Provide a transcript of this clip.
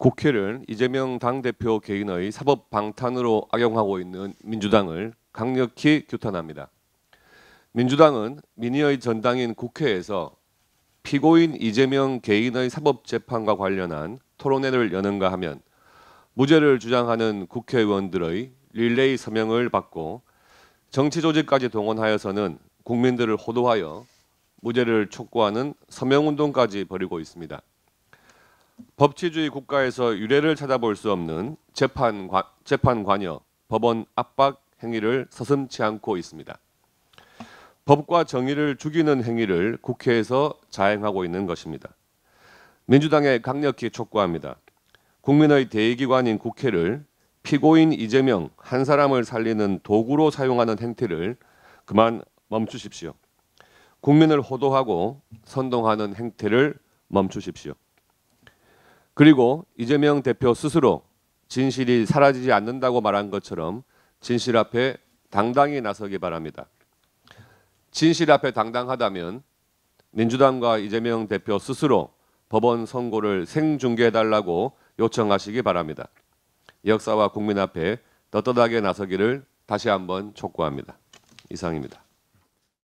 국회를 이재명 당대표 개인의 사법 방탄으로 악용하고 있는 민주당을 강력히 규탄합니다. 민주당은 민의의 전당인 국회에서 피고인 이재명 개인의 사법 재판과 관련한 토론회를 여는가 하면 무죄를 주장하는 국회의원들의 릴레이 서명을 받고 정치 조직까지 동원하여서는 국민들을 호도하여 무죄를 촉구하는 서명 운동까지 벌이고 있습니다. 법치주의 국가에서 유례를 찾아볼 수 없는 재판, 관, 재판 관여, 법원 압박 행위를 서슴치 않고 있습니다. 법과 정의를 죽이는 행위를 국회에서 자행하고 있는 것입니다. 민주당에 강력히 촉구합니다. 국민의 대의기관인 국회를 피고인 이재명 한 사람을 살리는 도구로 사용하는 행태를 그만 멈추십시오. 국민을 호도하고 선동하는 행태를 멈추십시오. 그리고 이재명 대표 스스로 진실이 사라지지 않는다고 말한 것처럼 진실 앞에 당당히 나서기 바랍니다. 진실 앞에 당당하다면 민주당과 이재명 대표 스스로 법원 선고를 생중계해달라고 요청하시기 바랍니다. 역사와 국민 앞에 떳떳하게 나서기를 다시 한번 촉구합니다. 이상입니다.